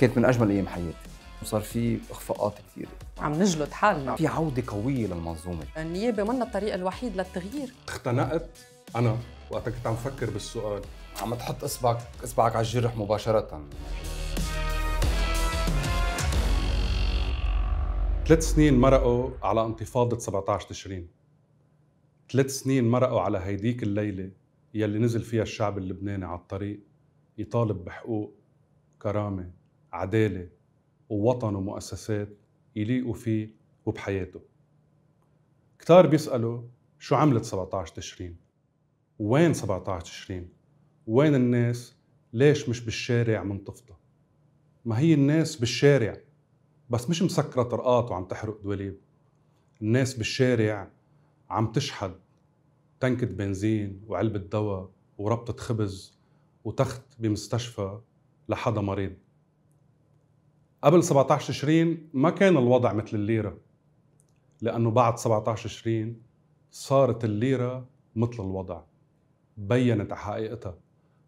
كانت من اجمل ايام حياتي وصار في اخفاقات كثيره عم نجلد حالنا في عوده قويه للمنظومه النيابه منا الطريق الوحيد للتغيير اختنقت انا وقتها كنت عم فكر بالسؤال عم تحط اصبعك اصبعك على الجرح مباشره ثلاث سنين مرقوا على انتفاضة 17 تشرين ثلاث سنين مرقوا على هيديك الليلة يلي نزل فيها الشعب اللبناني على الطريق يطالب بحقوق كرامة عدالة ووطن ومؤسسات يليقوا فيه وبحياته كتار بيسألوا شو عملت 17 تشرين وين 17 تشرين وين الناس ليش مش بالشارع منطفطة ما هي الناس بالشارع بس مش مسكرة طرقات وعم تحرق دوليب الناس بالشارع عم تشحد تنكة بنزين وعلبة دواء وربطة خبز وتخت بمستشفى لحدا مريض قبل 17 تشرين ما كان الوضع مثل الليرة لأنه بعد 17 تشرين صارت الليرة مثل الوضع بينت حقيقتها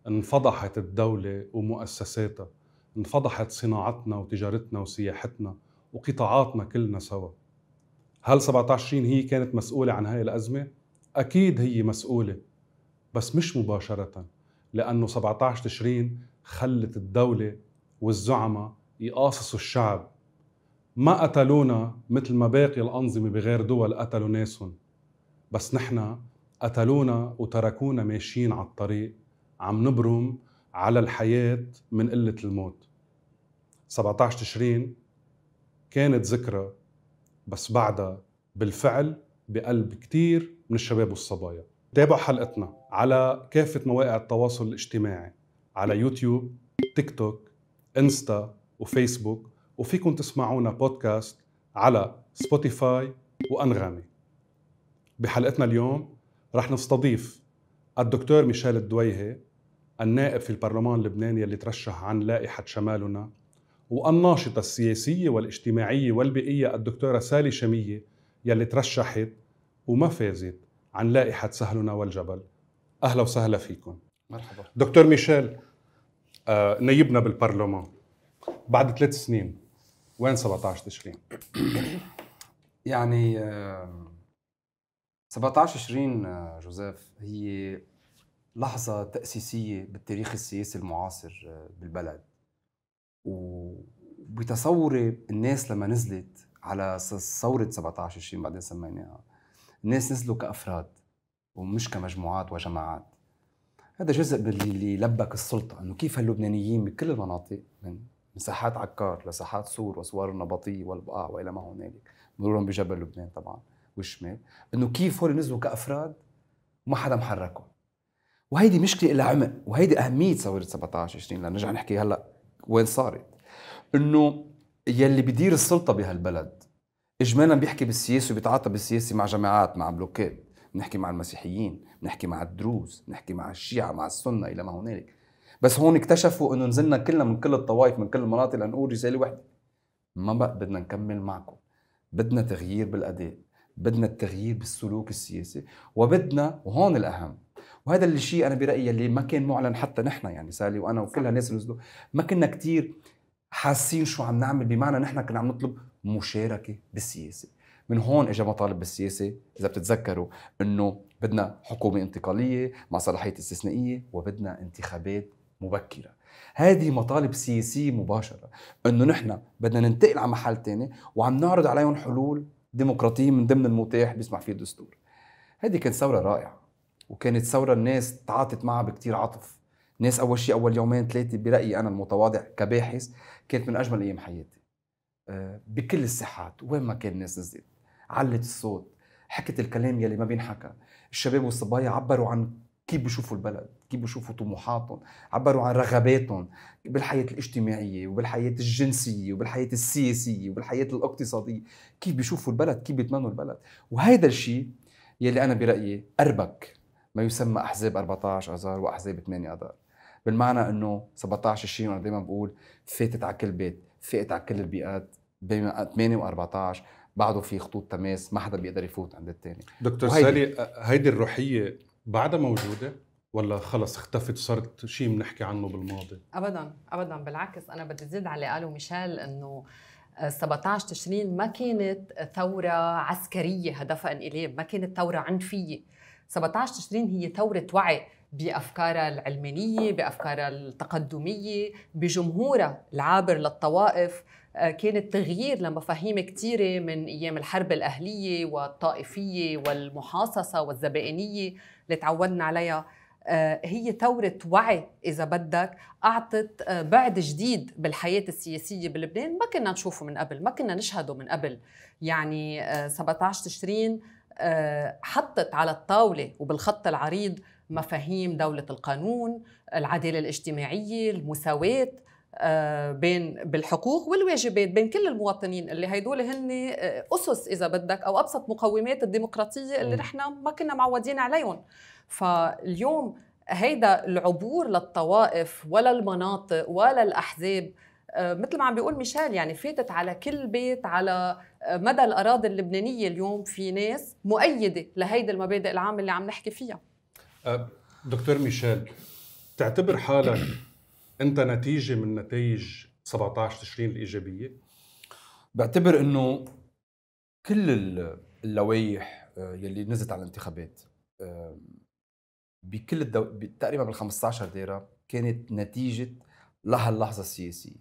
انفضحت الدولة ومؤسساتها انفضحت صناعتنا وتجارتنا وسياحتنا وقطاعاتنا كلنا سوا هل 17 تشرين هي كانت مسؤولة عن هاي الأزمة؟ أكيد هي مسؤولة بس مش مباشرة لأنه 17 تشرين خلت الدولة والزعماء يقاصصوا الشعب ما قتلونا مثل ما باقي الأنظمة بغير دول قتلوا ناسهم بس نحن قتلونا وتركونا ماشيين على الطريق عم نبرم على الحياة من قلة الموت 17 تشرين كانت ذكرى بس بعدها بالفعل بقلب كتير من الشباب والصبايا تابعوا حلقتنا على كافة مواقع التواصل الاجتماعي على يوتيوب تيك توك انستا وفيسبوك وفيكم تسمعونا بودكاست على سبوتيفاي وأنغامي بحلقتنا اليوم رح نستضيف الدكتور ميشيل الدويهي النائب في البرلمان اللبناني اللي ترشح عن لائحة شمالنا والناشطة السياسية والاجتماعية والبيئية الدكتورة سالي شمية يلي ترشحت وما فازت عن لائحة سهلنا والجبل أهلا وسهلا فيكم مرحبا دكتور ميشيل آه، نيبنا بالبرلمان بعد ثلاث سنين وين 17 تشرين؟ يعني 17 آه، تشرين آه، جوزيف هي لحظة تأسيسية بالتاريخ السياسي المعاصر آه، بالبلد وبتصوري الناس لما نزلت على ثورة 17 تشرين بعدين سميناها الناس نزلوا كأفراد ومش كمجموعات وجماعات هذا جزء اللي لبك السلطة انه كيف اللبنانيين بكل المناطق من من ساحات عكار لساحات سور واسوار النبطيه والبقاع والى ما هنالك مرورا بجبل لبنان طبعا والشمال انه كيف هول نزلوا كافراد وما حدا محركهم وهيدي مشكله إلى عمق وهيدي اهميه ثوره 17 20 لنرجع نحكي هلا وين صارت انه يلي بدير السلطه بهالبلد اجمالا بيحكي بالسياسه وبيتعاطى بالسياسه مع جماعات مع بلوكات بنحكي مع المسيحيين بنحكي مع الدروز بنحكي مع الشيعة مع السنة إلى ما هنالك بس هون اكتشفوا انه نزلنا كلنا من كل الطوائف من كل المناطق لنقول رساله وحده ما بقى بدنا نكمل معكم بدنا تغيير بالاداء بدنا التغيير بالسلوك السياسي وبدنا وهون الاهم وهذا الشيء انا برايي اللي ما كان معلن حتى نحن يعني سالي وانا وكل هالناس اللي نزلوا ما كنا كثير حاسين شو عم نعمل بمعنى نحن كنا عم نطلب مشاركه بالسياسه من هون اجى مطالب بالسياسه اذا بتتذكروا انه بدنا حكومه انتقاليه مع صلاحيه استثنائيه وبدنا انتخابات مبكرة هذه مطالب سياسية مباشرة انه نحن بدنا ننتقل على محل تاني وعم نعرض عليهم حلول ديمقراطية من ضمن المتاح بيسمح فيه الدستور هذه كانت ثورة رائعة وكانت ثورة الناس تعاطت معها بكتير عطف ناس أول شيء أول يومين ثلاثة برأيي أنا المتواضع كباحث كانت من أجمل أيام حياتي آه، بكل الساحات وين ما كان الناس نزلت علت الصوت حكت الكلام يلي ما بينحكى الشباب والصبايا عبروا عن كيف بيشوفوا البلد كيف بيشوفوا طموحاتهم عبروا عن رغباتهم بالحياة الاجتماعية وبالحياة الجنسية وبالحياة السياسية وبالحياة الاقتصادية كيف بيشوفوا البلد كيف بيتمنوا البلد وهذا الشيء يلي أنا برأيي أربك ما يسمى أحزاب 14 أذار وأحزاب 8 أذار بالمعنى أنه 17 الشيء أنا دائما بقول فاتت على كل بيت فاتت على كل البيئات بين 8 و14 بعده في خطوط تماس ما حدا بيقدر يفوت عند الثاني دكتور سالي هيدي الروحيه بعدها موجوده ولا خلص اختفت صارت شيء بنحكي عنه بالماضي ابدا ابدا بالعكس انا بدي زيد على قالوا ميشيل انه 17 آه، تشرين ما كانت ثورة عسكرية هدفها انقلاب ما كانت ثورة عنفية 17 تشرين هي ثورة وعي بأفكارها العلمانية بأفكارها التقدمية بجمهورها العابر للطوائف آه، كان التغيير لمفاهيم كثيرة من أيام الحرب الأهلية والطائفية والمحاصصة والزبائنية اللي تعودنا عليها آه، هي ثورة وعي إذا بدك أعطت آه، بعد جديد بالحياة السياسية بلبنان ما كنا نشوفه من قبل ما كنا نشهده من قبل يعني 17 تشرين حطت على الطاولة وبالخط العريض مفاهيم دولة القانون العدالة الاجتماعية المساواة آه، بين بالحقوق والواجبات بين كل المواطنين اللي هيدول هن آه، اسس اذا بدك او ابسط مقومات الديمقراطيه اللي نحن ما كنا معودين عليهم فاليوم هيدا العبور للطوائف ولا المناطق ولا الاحزاب آه، مثل ما عم بيقول ميشيل يعني فاتت على كل بيت على مدى الاراضي اللبنانيه اليوم في ناس مؤيده لهيدي المبادئ العامه اللي عم نحكي فيها دكتور ميشيل تعتبر حالك انت نتيجه من نتائج 17 تشرين الايجابيه بعتبر انه كل اللوائح آه، يلي نزلت على الانتخابات بكل الدو... تقريبا بال 15 دائره كانت نتيجه لهاللحظه السياسيه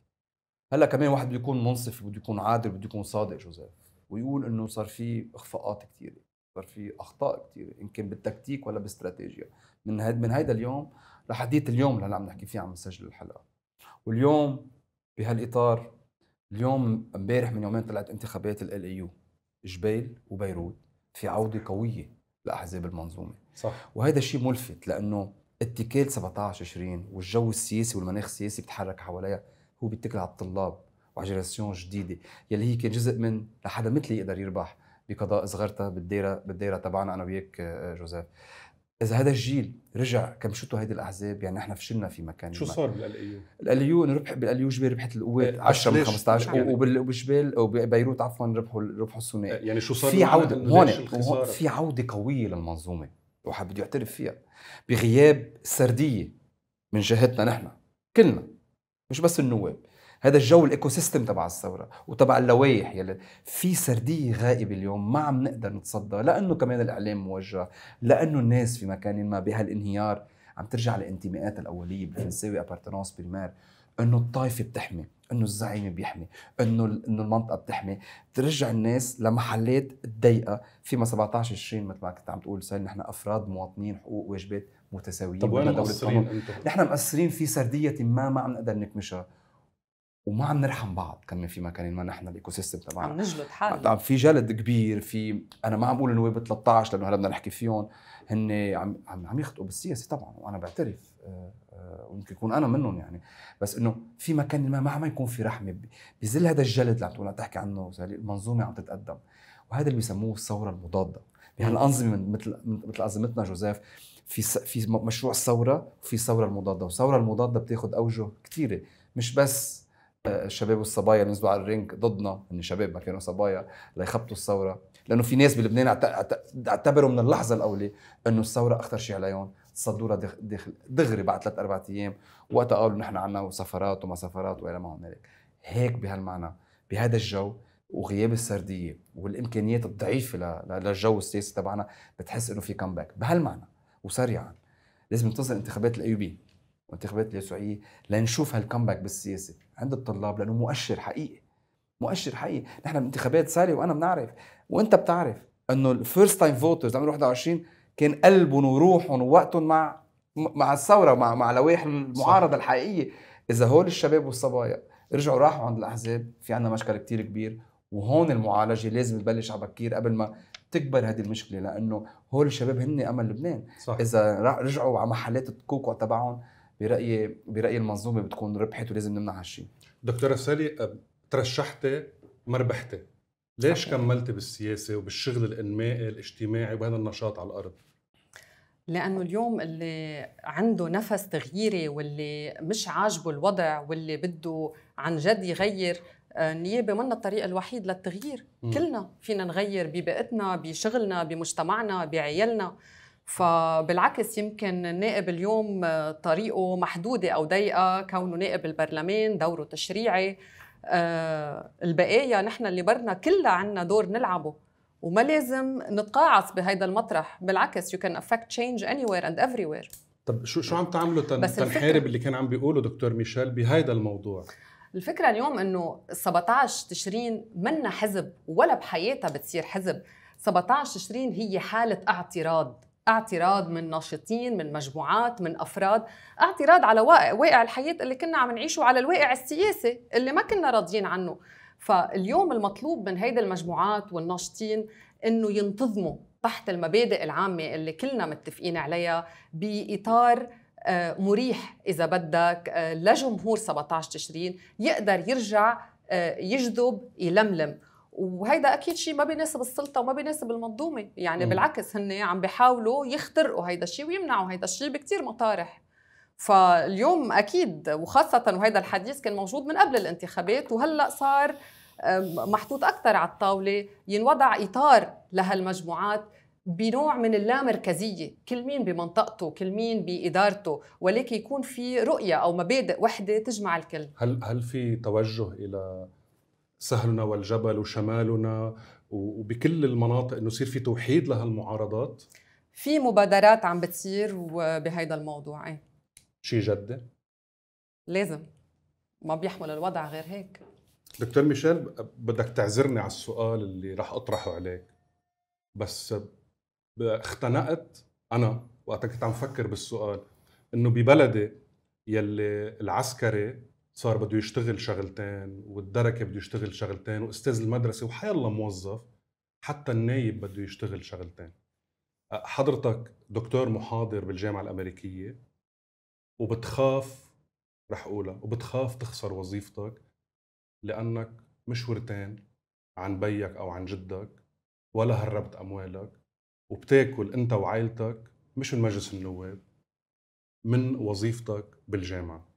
هلا كمان واحد بده يكون منصف بده يكون عادل بده يكون صادق جوزيف ويقول انه صار في اخفاقات كثيره صار في اخطاء كثيره ان كان بالتكتيك ولا باستراتيجيا من من هيدا اليوم لحديت اليوم اللي هلا عم نحكي فيه عم نسجل الحلقه واليوم بهالاطار اليوم امبارح من يومين طلعت انتخابات ال يو جبيل وبيروت في عوده قويه لاحزاب المنظومه صح وهذا الشيء ملفت لانه اتكال 17 20 والجو السياسي والمناخ السياسي بتحرك حواليها هو بيتكل على الطلاب وعلى جديده يلي هي كان جزء من لحدا مثلي يقدر يربح بقضاء صغرتها بالدائره بالدائره تبعنا انا وياك آه، آه، جوزيف اذا هذا الجيل رجع كمشته هيدي الاحزاب يعني احنا فشلنا في مكان شو صار بالاليو؟ الاليو ربح بالاليو جبال ربحت القوات 10 أه، من 15 يعني وبالجبال وبيروت عفوا ربحوا ربحوا الثنائي أه، يعني شو صار في عوده هون في عوده قويه للمنظومه بده يعترف فيها بغياب سرديه من جهتنا نحن كلنا مش بس النواب هذا الجو الايكو سيستم تبع الثوره وتبع اللوائح يلي في سرديه غائبه اليوم ما عم نقدر نتصدى لانه كمان الاعلام موجه لانه الناس في مكان ما بهالانهيار عم ترجع لانتماءات الاوليه بالفرنساوي ابارتنونس بريمير انه الطائفه بتحمي انه الزعيم بيحمي انه انه المنطقه بتحمي ترجع الناس لمحلات ضيقه فيما 17 20 مثل ما كنت عم تقول سهل نحن افراد مواطنين حقوق واجبات متساويين طب وين مقصرين أمم. نحن مقصرين في سرديه ما ما عم نقدر نكمشها وما عم نرحم بعض كمان في مكانين ما نحن الايكو سيستم تبعنا عم نجلد حالنا عم في جلد كبير في انا ما عم بقول نواب 13 لانه هلا بدنا نحكي فيهم هن عم عم يخطئوا بالسياسه طبعا وانا بعترف آه، آه، ويمكن يكون انا منهم يعني بس انه في مكان ما ما عم يكون في رحمه بظل هذا الجلد اللي عم تقول تحكي عنه المنظومه عم تتقدم وهذا اللي بيسموه الثوره المضاده بهالانظمه يعني مثل مثل انظمتنا جوزيف في في مشروع الثوره وفي الثوره المضاده والثوره المضاده بتاخذ اوجه كثيره مش بس الشباب والصبايا اللي نزلوا على الرينج ضدنا ان شباب ما كانوا صبايا ليخبطوا الثوره لانه في ناس بلبنان اعتبروا من اللحظه الاولى انه الثوره اخطر شيء عليهم صدوا لها دغري بعد ثلاث اربع ايام وقتها قالوا نحن عنا سفرات وما سفرات والى ما هنالك هيك بهالمعنى بهذا الجو وغياب السرديه والامكانيات الضعيفه للجو السياسي تبعنا بتحس انه في كمباك بهالمعنى وسريعا لازم تنتظر انتخابات الايوبي وانتخابات اليسوعيه لنشوف هالكمباك بالسياسه عند الطلاب لانه مؤشر حقيقي مؤشر حقيقي نحن بانتخابات ساري وانا بنعرف وانت بتعرف انه الفيرست تايم فوترز عمر 21 كان قلبهم وروحهم ووقتهم مع مع الثوره مع مع لوائح المعارضه الحقيقيه اذا هول الشباب والصبايا رجعوا راحوا عند الاحزاب في عندنا مشكل كتير كبير وهون المعالجه لازم تبلش على بكير قبل ما تكبر هذه المشكله لانه هول الشباب هن امل لبنان صح. اذا رجعوا على محلات الكوكو تبعهم برايي برايي المنظومه بتكون ربحت ولازم نمنع هالشيء دكتوره سالي ترشحتي ما ربحتي ليش كملتي بالسياسه وبالشغل الانمائي الاجتماعي وبهذا النشاط على الارض لانه اليوم اللي عنده نفس تغييري واللي مش عاجبه الوضع واللي بده عن جد يغير النيابة آه، منا الطريق الوحيد للتغيير م. كلنا فينا نغير ببيئتنا بشغلنا بمجتمعنا بعيالنا فبالعكس يمكن النائب اليوم آه، طريقه محدودة أو ضيقة كونه نائب البرلمان دوره تشريعي آه، البقايا نحن اللي برنا كلها عنا دور نلعبه وما لازم نتقاعس بهيدا المطرح بالعكس you can affect change anywhere and everywhere طب شو شو عم تعملوا تن... تنحارب اللي كان عم بيقوله دكتور ميشيل بهيدا الموضوع الفكرة اليوم انه 17 تشرين منا حزب ولا بحياتها بتصير حزب 17 تشرين هي حالة اعتراض اعتراض من ناشطين من مجموعات من افراد اعتراض على واقع واقع الحياه اللي كنا عم نعيشه على الواقع السياسي اللي ما كنا راضيين عنه فاليوم المطلوب من هيدي المجموعات والناشطين انه ينتظموا تحت المبادئ العامه اللي كلنا متفقين عليها باطار آه، مريح اذا بدك آه، لجمهور 17 تشرين يقدر يرجع آه، يجذب يلملم وهيدا اكيد شيء ما بيناسب السلطه وما بيناسب المنظومه يعني م. بالعكس هن عم بيحاولوا يخترقوا هيدا الشيء ويمنعوا هيدا الشيء بكثير مطارح فاليوم اكيد وخاصه وهيدا الحديث كان موجود من قبل الانتخابات وهلا صار محطوط اكثر على الطاوله ينوضع اطار لهالمجموعات بنوع من اللامركزية كل مين بمنطقته كل مين بإدارته ولكن يكون في رؤية أو مبادئ وحدة تجمع الكل هل, هل في توجه إلى سهلنا والجبل وشمالنا وبكل المناطق انه يصير في توحيد لهالمعارضات في مبادرات عم بتصير بهيدا الموضوع ايه شيء جدة؟ لازم ما بيحمل الوضع غير هيك دكتور ميشيل بدك تعذرني على السؤال اللي رح اطرحه عليك بس اختنقت انا وقتها كنت عم فكر بالسؤال انه ببلدي يلي العسكري صار بده يشتغل شغلتين والدركه بده يشتغل شغلتين واستاذ المدرسه وحيالله موظف حتى النايب بده يشتغل شغلتين حضرتك دكتور محاضر بالجامعه الامريكيه وبتخاف رح اقولها وبتخاف تخسر وظيفتك لانك مش ورتان عن بيك او عن جدك ولا هربت اموالك وبتاكل انت وعائلتك مش من مجلس النواب من وظيفتك بالجامعه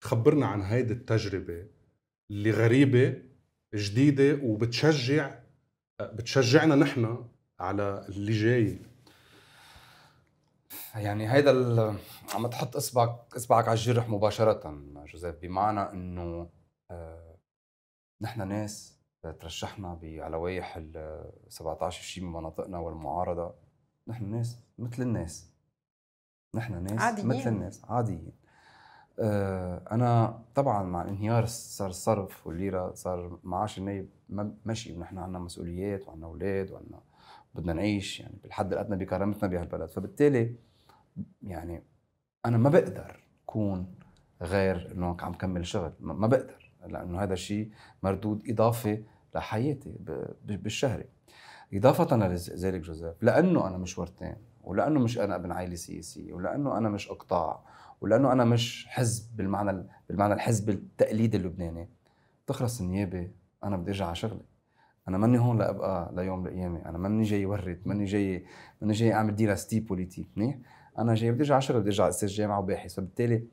خبرنا عن هيدي التجربه اللي غريبه جديده وبتشجع بتشجعنا نحن على اللي جاي يعني هيدا عم تحط اصبعك اصبعك على الجرح مباشره جوزيف بمعنى انه آه، نحن ناس ترشحنا بعلوايح ال 17 شيء من مناطقنا والمعارضه نحن ناس مثل الناس نحن ناس عاديين. مثل الناس عاديين آه، انا طبعا مع انهيار صار الصرف والليره صار معاش النايب ماشي ونحن عندنا مسؤوليات وعندنا اولاد وعندنا بدنا نعيش يعني بالحد الادنى بكرامتنا بهالبلد فبالتالي يعني انا ما بقدر كون غير انه عم كمل شغل ما بقدر لانه هذا الشيء مردود اضافي لحياتي بالشهري اضافه لذلك جوزيف لانه انا مش ورثان ولانه مش انا ابن عائله سياسيه ولانه انا مش اقطاع ولانه انا مش حزب بالمعنى بالمعنى الحزب التقليدي اللبناني تخلص النيابه انا بدي ارجع على شغلي انا ماني هون لابقى ليوم القيامه انا ماني جاي ورد ماني جاي ماني جاي اعمل دراستي بوليتيك منيح انا جاي بدي ارجع على شغلي بدي ارجع استاذ جامعه وباحث فبالتالي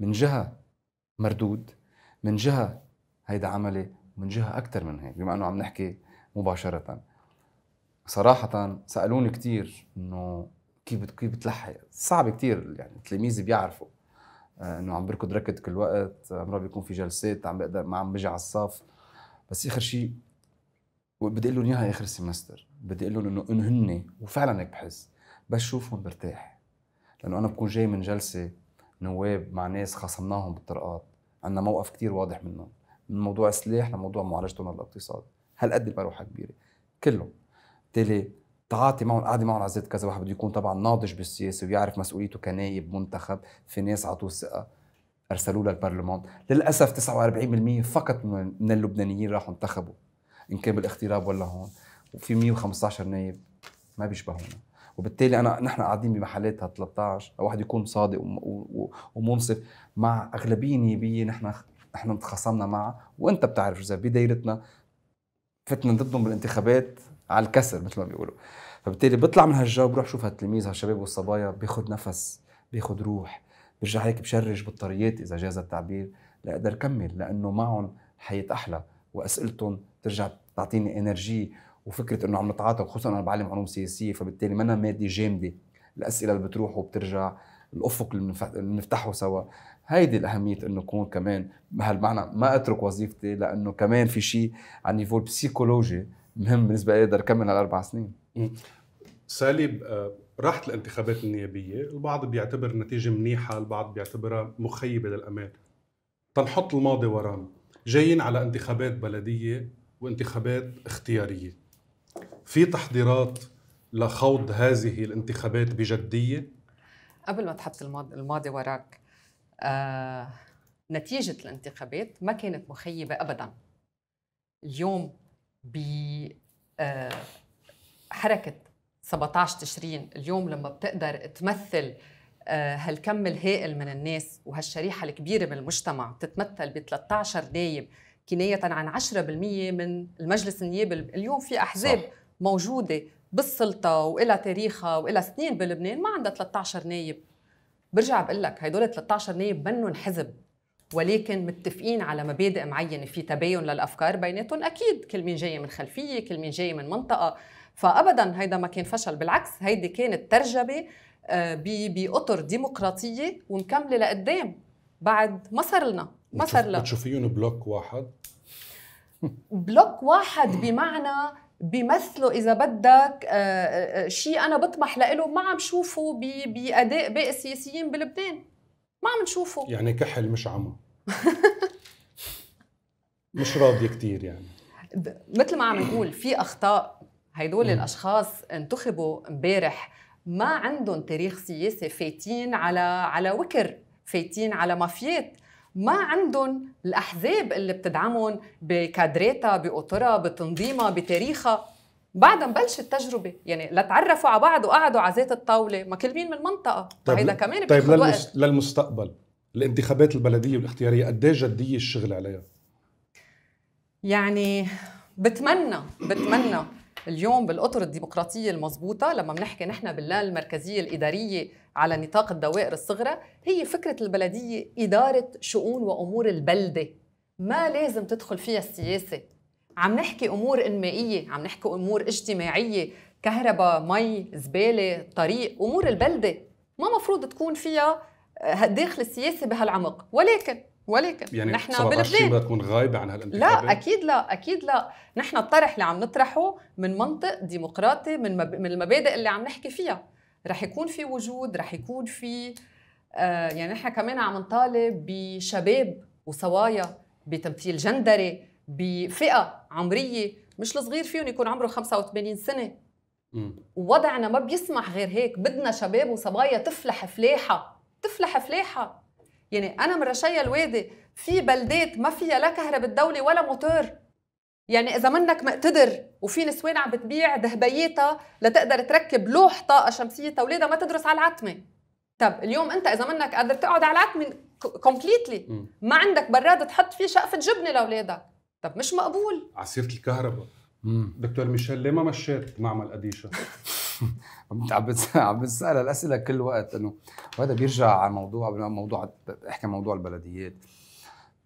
من جهه مردود من جهه هيدا عملي من جهه اكثر من هيك بما انه عم نحكي مباشره صراحه سالوني كثير انه كيف كيف بتلحق صعب كثير يعني التلاميذ بيعرفوا آه، انه عم بركض ركض كل وقت مرات بيكون في جلسات عم بقدر ما عم بجي على الصف بس اخر شيء بدي اقول لهم اياها اخر السمستر بدي اقول لهم انه انه هن وفعلا هيك بحس بس شوفهم برتاح لانه انا بكون جاي من جلسه نواب مع ناس خصمناهم بالطرقات عندنا موقف كتير واضح منهم من موضوع السلاح لموضوع معالجتهم للاقتصاد هالقد الفروحه كبيره كلهم بالتالي تعاطي معهم قعده معهم على زيت كذا واحد بده يكون طبعا ناضج بالسياسه ويعرف مسؤوليته كنايب منتخب في ناس عطوه ثقه ارسلوه للبرلمان للاسف 49% فقط من اللبنانيين راحوا انتخبوا ان كان بالاغتراب ولا هون وفي 115 نايب ما بيشبهونا وبالتالي انا نحن قاعدين بمحلات 13 الواحد يكون صادق ومنصف مع اغلبيه نيابيه نحن نحن تخاصمنا معها وانت بتعرف اذا بدايرتنا فتنا ضدهم بالانتخابات على الكسر مثل ما بيقولوا فبالتالي بطلع من هالجو بروح شوف هالتلميذ هالشباب والصبايا بياخد نفس بياخد روح برجع هيك بشرج بطاريات اذا جاز التعبير لاقدر كمل لانه معهم حياه احلى واسئلتهم ترجع تعطيني انرجي وفكره انه عم نتعاطى وخصوصا انا بعلم علوم سياسيه فبالتالي ما انا ماده جامده الاسئله اللي بتروح وبترجع الافق اللي بنفتحه سوا هيدي الاهميه انه كون كمان بهالمعنى ما اترك وظيفتي لانه كمان في شيء على النيفو البسيكولوجي مهم بالنسبه لي اقدر اكمل هالاربع سنين سالي آه، راحت الانتخابات النيابيه البعض بيعتبر نتيجه منيحه البعض بيعتبرها مخيبه للامال تنحط الماضي ورانا جايين على انتخابات بلديه وانتخابات اختياريه في تحضيرات لخوض هذه الانتخابات بجديه قبل ما تحط الماضي وراك آه نتيجه الانتخابات ما كانت مخيبه ابدا اليوم بحركة آه، 17 تشرين اليوم لما بتقدر تمثل آه، هالكم الهائل من الناس وهالشريحة الكبيرة من المجتمع بتتمثل ب 13 نايب كناية عن 10% من المجلس النيابي اليوم في أحزاب صح. موجودة بالسلطة وإلى تاريخها وإلى سنين بلبنان ما عندها 13 نايب برجع بقول لك هدول 13 نايب منهم حزب ولكن متفقين على مبادئ معينه في تباين للافكار بيناتهم اكيد كل مين جاي من خلفيه كل مين جاي من منطقه فابدا هيدا ما كان فشل بالعكس هيدي كانت ترجمه آه، باطر ديمقراطيه ومكمله لقدام بعد ما صار لنا ما صار لنا بتشوفيهم بلوك واحد بلوك واحد بمعنى بيمثلوا اذا بدك آه، آه، شيء انا بطمح له ما عم شوفه باداء باقي السياسيين بلبنان ما عم نشوفه يعني كحل مش عمى مش راضيه كثير يعني مثل ما عم نقول في اخطاء هدول الاشخاص انتخبوا امبارح ما عندهم تاريخ سياسي فايتين على على وكر فايتين على مافيات ما عندهم الاحزاب اللي بتدعمهم بكادراتها باطرها بتنظيمها بتاريخها بعد ما بلش التجربه يعني لا تعرفوا على بعض وقعدوا على زيت الطاوله ما كل مين من منطقه طيب هيدا كمان طيب للمس... وقت. للمستقبل الانتخابات البلديه والاختياريه قد ايه جديه الشغل عليها يعني بتمنى بتمنى اليوم بالاطر الديمقراطيه المضبوطه لما بنحكي نحن باللا المركزيه الاداريه على نطاق الدوائر الصغرى هي فكره البلديه اداره شؤون وامور البلده ما لازم تدخل فيها السياسه عم نحكي امور انمائيه عم نحكي امور اجتماعيه كهرباء مي زباله طريق امور البلده ما مفروض تكون فيها آه، داخل السياسه بهالعمق ولكن ولكن يعني نحن بلبنان بدها تكون غايبه عن هالانتخابات لا اكيد لا اكيد لا نحن الطرح اللي عم نطرحه من منطق ديمقراطي من مب... من المبادئ اللي عم نحكي فيها رح يكون في وجود رح يكون في آه يعني نحن كمان عم نطالب بشباب وصوايا بتمثيل جندري بفئه عمريه مش الصغير فيهم يكون عمره 85 سنه ووضعنا ما بيسمح غير هيك بدنا شباب وصبايا تفلح فلاحه تفلح فلاحه يعني انا من رشايا الوادي في بلدات ما فيها لا كهرباء الدوله ولا موتور يعني اذا منك مقتدر وفي نسوان عم بتبيع دهبيتها لتقدر تركب لوح طاقه شمسيه توليدها ما تدرس على العتمه طب اليوم انت اذا منك قادر تقعد على العتمه كومبليتلي ما عندك براد تحط فيه شقفه جبنه لاولادك طب مش مقبول عصيرة الكهرباء دكتور ميشيل ليه ما مشيت معمل قديشة؟ عم عم الاسئله كل وقت انه وهذا بيرجع على موضوع موضوع احكي موضوع البلديات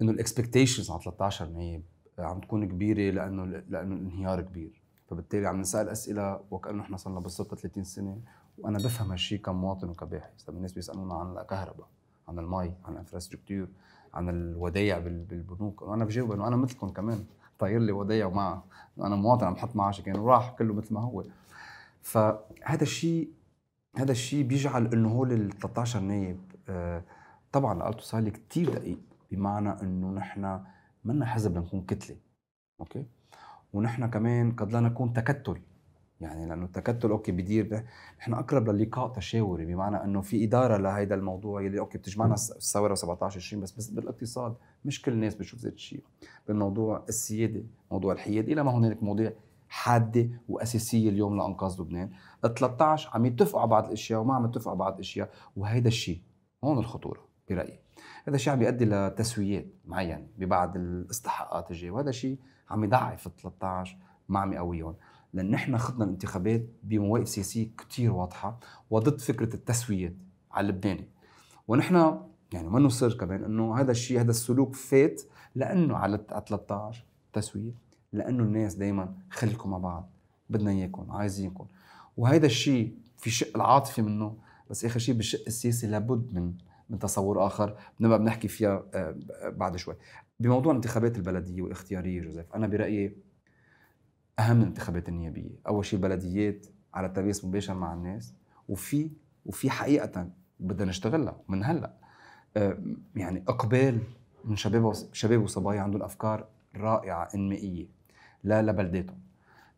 انه الاكسبكتيشنز على 13 نايب عم تكون كبيره لانه لانه الانهيار كبير فبالتالي عم نسال اسئله وكانه احنا صرنا بالسلطة 30 سنه وانا بفهم هالشيء كمواطن وكباحث لما الناس بيسالونا عن الكهرباء عن المي عن انفراستراكتور عن الودايع بالبنوك وانا بجاوب انه انا مثلكم كمان طاير لي ودايع ومع انا مواطن عم بحط معاش كان وراح كله مثل ما هو فهذا الشيء هذا الشيء بيجعل انه هول ال 13 نايب آه طبعا القلب صار كثير دقيق بمعنى انه نحن منا حزب لنكون كتله اوكي ونحن كمان قد لا نكون تكتل يعني لانه التكتل اوكي بدير نحن اقرب للقاء تشاوري بمعنى انه في اداره لهيدا الموضوع يلي اوكي بتجمعنا الثوره و17 20 بس بس بالاقتصاد مش كل الناس بتشوف ذات الشيء بالموضوع السياده موضوع الحياد الى ما هنالك مواضيع حاده واساسيه اليوم لانقاذ لبنان ال 13 عم يتفقوا على بعض الاشياء وما عم يتفقوا على بعض الاشياء وهيدا الشيء هون الخطوره برايي هذا الشيء عم بيؤدي لتسويات معينه ببعض الاستحقاقات الجايه وهذا الشيء عم يضعف ال 13 ما عم يقويهم لان نحن خضنا الانتخابات بمواقف سياسيه كثير واضحه وضد فكره التسويات على اللبناني ونحن يعني ما نصر كمان انه هذا الشيء هذا السلوك فات لانه على 13 تسويه لانه الناس دائما خليكم مع بعض بدنا اياكم عايزينكم وهذا الشيء في شق العاطفي منه بس اخر شيء بالشق السياسي لابد من من تصور اخر بنبقى بنحكي فيها آه، بعد شوي بموضوع انتخابات البلديه والاختياريه جوزيف انا برايي اهم انتخابات النيابيه اول شيء بلديات على ترابيس مباشر مع الناس وفي وفي حقيقه بدنا نشتغلها من هلا يعني اقبال من شباب شباب وصبايا عندهم افكار رائعه انمائيه لا لبلداتهم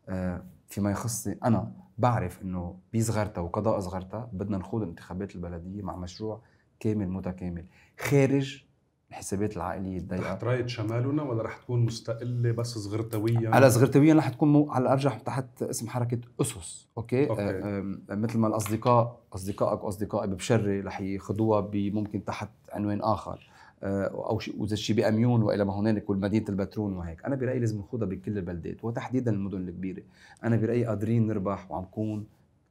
آه، فيما يخصني انا بعرف انه بصغرتها وقضاء صغرتها بدنا نخوض الانتخابات البلديه مع مشروع كامل متكامل خارج الحسابات العائليه الضيقه رح ترايد شمالنا ولا رح تكون مستقله بس صغرتويا؟ على صغرتويا رح تكون مو... على الارجح تحت اسم حركه اسس، اوكي؟ أوكي. آه, آه، مثل ما الاصدقاء اصدقائك واصدقائي ببشري رح ياخذوها ممكن تحت عنوان اخر آه، او شيء وزي شيء باميون والى ما هنالك والمدينه البترون وهيك، انا برايي لازم ناخذها بكل البلدات وتحديدا المدن الكبيره، انا برايي قادرين نربح وعم كون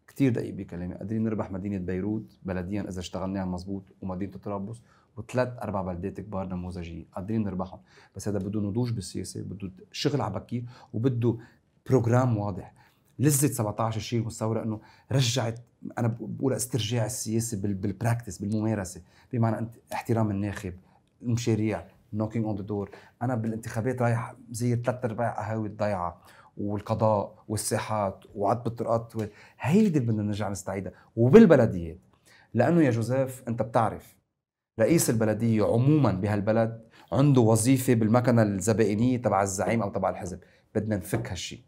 كثير دقيق بكلامي قادرين نربح مدينه بيروت بلديا اذا اشتغلناها مزبوط ومدينه طرابلس وثلاث اربع بلدات كبار نموذجيين قادرين نربحهم بس هذا بده نضوج بالسياسه بده شغل على بكير وبده بروجرام واضح لذة 17 شيء والثورة انه رجعت انا بقول استرجاع السياسه بالبراكتس بالممارسه بمعنى انت احترام الناخب المشاريع نوكينج اون ذا دور انا بالانتخابات رايح زي ثلاث ارباع قهاوي الضيعه والقضاء والساحات وعتب الطرقات هيدي بدنا نرجع نستعيدها وبالبلديات لانه يا جوزيف انت بتعرف رئيس البلديه عموما بهالبلد عنده وظيفه بالمكنه الزبائنيه تبع الزعيم او تبع الحزب بدنا نفك هالشيء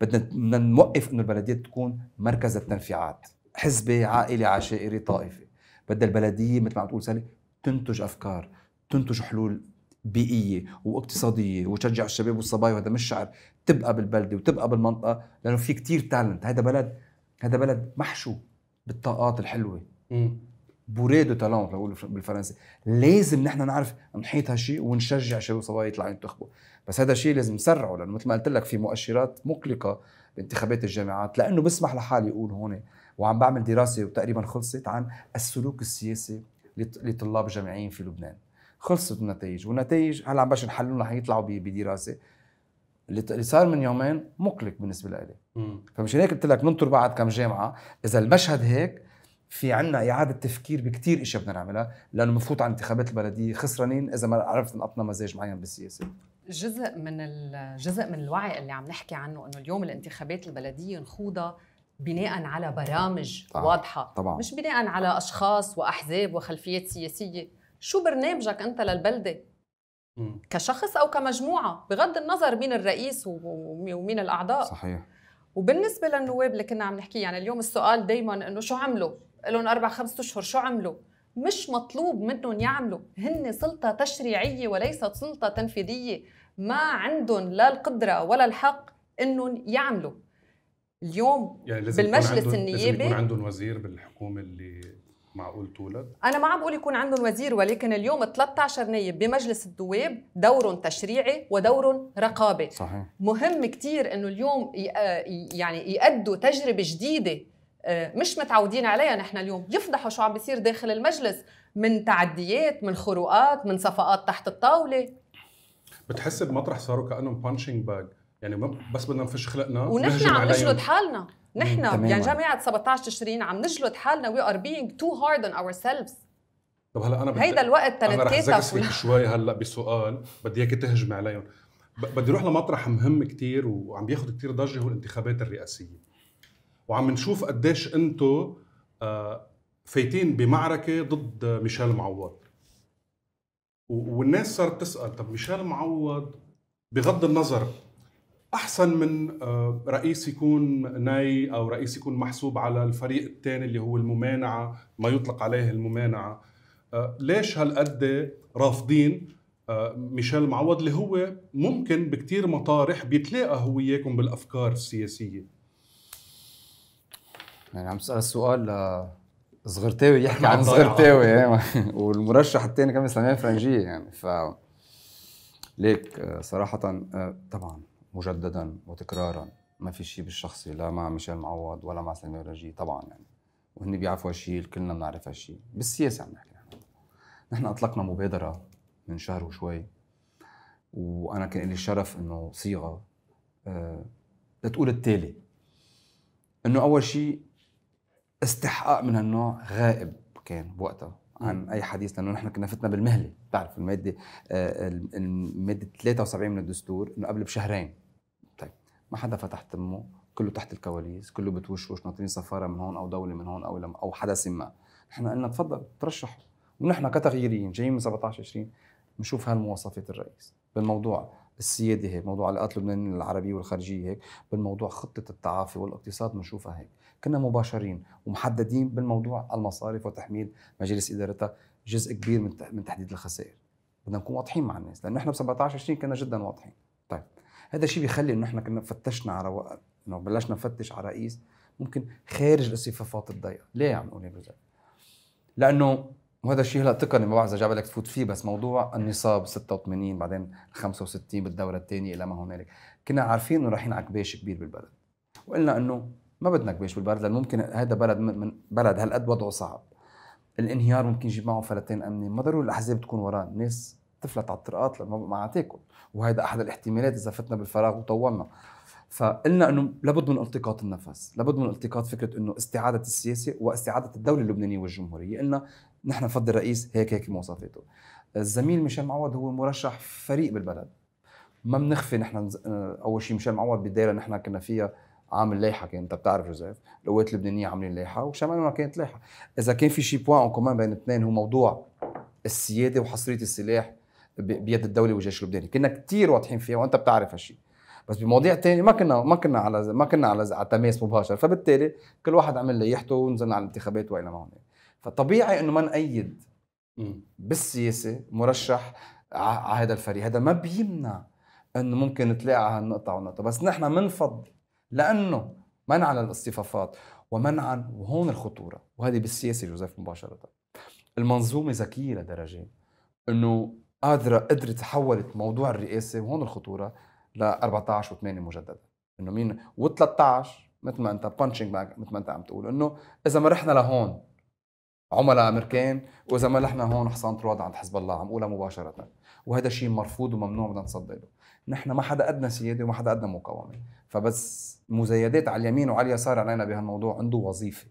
بدنا نوقف انه البلديه تكون مركز التنفيعات حزبي عائلي عشائري طائفي بدها البلديه مثل ما عم تقول سالي تنتج افكار تنتج حلول بيئيه واقتصاديه وتشجع الشباب والصبايا وهذا مش شعر تبقى بالبلده وتبقى بالمنطقه لانه في كتير تالنت هذا بلد هذا بلد محشو بالطاقات الحلوه م. بوري دو تالون بالفرنسي لازم نحن نعرف نحيط هالشيء ونشجع شباب صبايا يطلعوا ينتخبوا بس هذا الشيء لازم نسرعه لانه مثل ما قلت لك في مؤشرات مقلقه بانتخابات الجامعات لانه بسمح لحالي اقول هون وعم بعمل دراسه وتقريبا خلصت عن السلوك السياسي لطلاب جامعيين في لبنان خلصت النتائج والنتائج هلا عم باش حلون رح يطلعوا بدراسه اللي صار من يومين مقلق بالنسبه لإلي فمشان هيك قلت لك ننطر بعد كم جامعه اذا المشهد هيك في عنا إعادة تفكير بكتير إشياء بدنا نعملها لأنه بنفوت على انتخابات البلدية خسرانين إذا ما عرفت نقطنا مزاج معين بالسياسة جزء من جزء من الوعي اللي عم نحكي عنه انه اليوم الانتخابات البلديه نخوضها بناء على برامج طبعا. واضحه طبعا. مش بناء على اشخاص واحزاب وخلفيات سياسيه شو برنامجك انت للبلده م. كشخص او كمجموعه بغض النظر مين الرئيس ومين الاعضاء صحيح وبالنسبه للنواب اللي كنا عم نحكي يعني اليوم السؤال دائما انه شو عملوا لهم اربع خمس اشهر شو عملوا؟ مش مطلوب منهم يعملوا هن سلطه تشريعيه وليست سلطه تنفيذيه ما عندهم لا القدره ولا الحق انهم يعملوا اليوم يعني لازم بالمجلس يكون النيابي لازم يكون عندهم وزير بالحكومه اللي معقول تولد؟ أنا ما عم بقول يكون عندهم وزير ولكن اليوم 13 نايب بمجلس النواب دورهم تشريعي ودورهم رقابي صحيح. مهم كثير أنه اليوم آه، يعني يأدوا تجربة جديدة آه، مش متعودين عليها نحن اليوم يفضحوا شو عم بيصير داخل المجلس من تعديات من خروقات من صفقات تحت الطاوله بتحس بمطرح صاروا كانهم بانشينج باج يعني بس بدنا نفش خلقنا ونحن عم نجلد حالنا نحن يعني جماعه 17 تشرين عم نجلد حالنا وي ار being تو هارد اون اور سيلفز طب هلا انا بدي هيدا الوقت انا رح شوي هلا بسؤال بدي اياك تهجمي عليهم بدي اروح لمطرح مهم كتير وعم بياخذ كتير ضجه هو الانتخابات الرئاسيه وعم نشوف قديش انتو آه، فايتين بمعركه ضد ميشيل معوض والناس صارت تسال طب ميشيل معوض بغض النظر احسن من آه، رئيس يكون ناي او رئيس يكون محسوب على الفريق الثاني اللي هو الممانعه ما يطلق عليه الممانعه آه، ليش هالقد رافضين ميشيل معوض اللي هو ممكن بكتير مطارح بيتلاقى هو وياكم بالافكار السياسيه يعني عم تسال السؤال صغرتاوي يحكي عن صغرتاوي يعني إيه؟ والمرشح الثاني كمان سلمان فرنجيه يعني ف ليك آه، صراحة آه، طبعا مجددا وتكرارا ما في شيء بالشخصي لا مع ميشيل معوض ولا مع سلمان فرنجيه طبعا يعني وهن بيعرفوا هالشيء كلنا بنعرف هالشيء بالسياسة عم نحكي نحن نحن أطلقنا مبادرة من شهر وشوي وانا كان لي الشرف انه صيغه أه لتقول التالي انه اول شيء استحقاق من هالنوع غائب كان بوقتها عن اي حديث لانه نحن كنا فتنا بالمهله بتعرف الماده آه، الماده 73 من الدستور انه قبل بشهرين طيب ما حدا فتح تمه كله تحت الكواليس كله بتوشوش ناطرين سفاره من هون او دوله من هون او او حدث ما نحن قلنا تفضل ترشحوا ونحن كتغييريين جايين من 17 20 بنشوف هالمواصفات الرئيس بالموضوع السيادي هيك موضوع علاقات لبنان العربية والخارجية هيك بالموضوع خطة التعافي والاقتصاد بنشوفها هيك كنا مباشرين ومحددين بالموضوع المصارف وتحميل مجالس ادارتها جزء كبير من من تحديد الخسائر بدنا نكون واضحين مع الناس لانه احنا ب 17 20 كنا جدا واضحين طيب هذا الشيء بيخلي انه احنا كنا فتشنا على وقت انه بلشنا نفتش على رئيس ممكن خارج الاصفافات الضيقه ليه عم نقول هيك لانه وهذا الشيء هلا تقني ما بعرف اذا جابلك تفوت فيه بس موضوع النصاب 86 بعدين 65 بالدوره الثانيه الى ما هنالك كنا عارفين انه رايحين على كباش كبير بالبلد وقلنا انه ما بدناك بيش بالبرد لان ممكن هذا بلد من بلد هالقد وضعه صعب الانهيار ممكن يجيب معه فلتين امني ما ضروري الاحزاب تكون وراه الناس تفلت على الطرقات لانه ما تاكل وهذا احد الاحتمالات اذا فتنا بالفراغ وطولنا فقلنا انه لابد من التقاط النفس، لابد من التقاط فكره انه استعاده السياسه واستعاده الدوله اللبنانيه والجمهوريه، قلنا نحن نفضل الرئيس هيك هيك مواصفاته. الزميل ميشيل معوض هو مرشح فريق بالبلد. ما بنخفي نحن اول شيء ميشيل معوض بالدائره نحن كنا فيها عامل لايحه كان انت بتعرف جوزيف القوات اللبنانيه عاملين لايحه وشمال ما كانت لايحه اذا كان في شي بوان كمان بين الاثنين هو موضوع السياده وحصريه السلاح بيد الدوله والجيش اللبناني كنا كثير واضحين فيها وانت بتعرف هالشيء بس بمواضيع تانية ما كنا ما كنا على ما كنا على على تماس مباشر فبالتالي كل واحد عمل ليحته ونزلنا على الانتخابات والى ما هنالك فطبيعي انه ما نأيد بالسياسه مرشح على هذا الفريق هذا ما بيمنع انه ممكن تلاقي على هالنقطه والنقطه بس نحن بنفضل لانه منعا للاصطفافات ومنعا وهون الخطوره وهذه بالسياسه جوزيف مباشره المنظومه ذكيه لدرجه انه قادره قدرت تحولت موضوع الرئاسه وهون الخطوره ل 14 و8 مجددا انه مين و13 مثل ما انت بانشينج باك مثل ما انت عم تقول انه اذا ما رحنا لهون عملاء امريكان واذا ما رحنا هون حصان طرواد عند حزب الله عم اقولها مباشره وهذا شيء مرفوض وممنوع بدنا نصدق له نحن ما حدا ادنى سياده وما حدا ادنى مقاومه فبس مزايدات على اليمين وعلى اليسار علينا بهالموضوع عنده وظيفه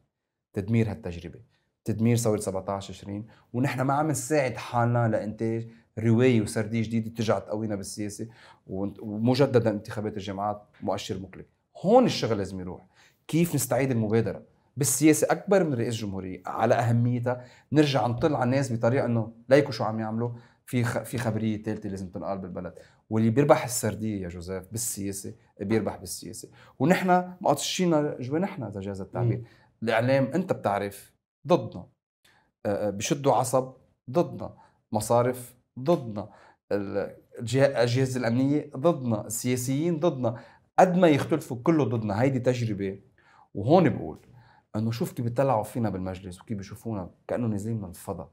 تدمير هالتجربه تدمير ثوره 17 20 ونحن ما عم نساعد حالنا لانتاج روايه وسرديه جديده ترجع تقوينا بالسياسه ومجددا انتخابات الجامعات مؤشر مقلق هون الشغل لازم يروح كيف نستعيد المبادره بالسياسه اكبر من رئيس جمهوريه على اهميتها نرجع نطل على الناس بطريقه انه ليكوا شو عم يعملوا في في خبريه ثالثه لازم تنقال بالبلد واللي بيربح السرديه يا جوزيف بالسياسه بيربح بالسياسه ونحن مقطشينا جوانحنا اذا جاز التعبير الاعلام انت بتعرف ضدنا بشدوا عصب ضدنا مصارف ضدنا الاجهزه الامنيه ضدنا السياسيين ضدنا قد ما يختلفوا كله ضدنا هيدي تجربه وهون بقول انه شوف كيف بيطلعوا فينا بالمجلس وكيف بيشوفونا كانه نازلين من الفضاء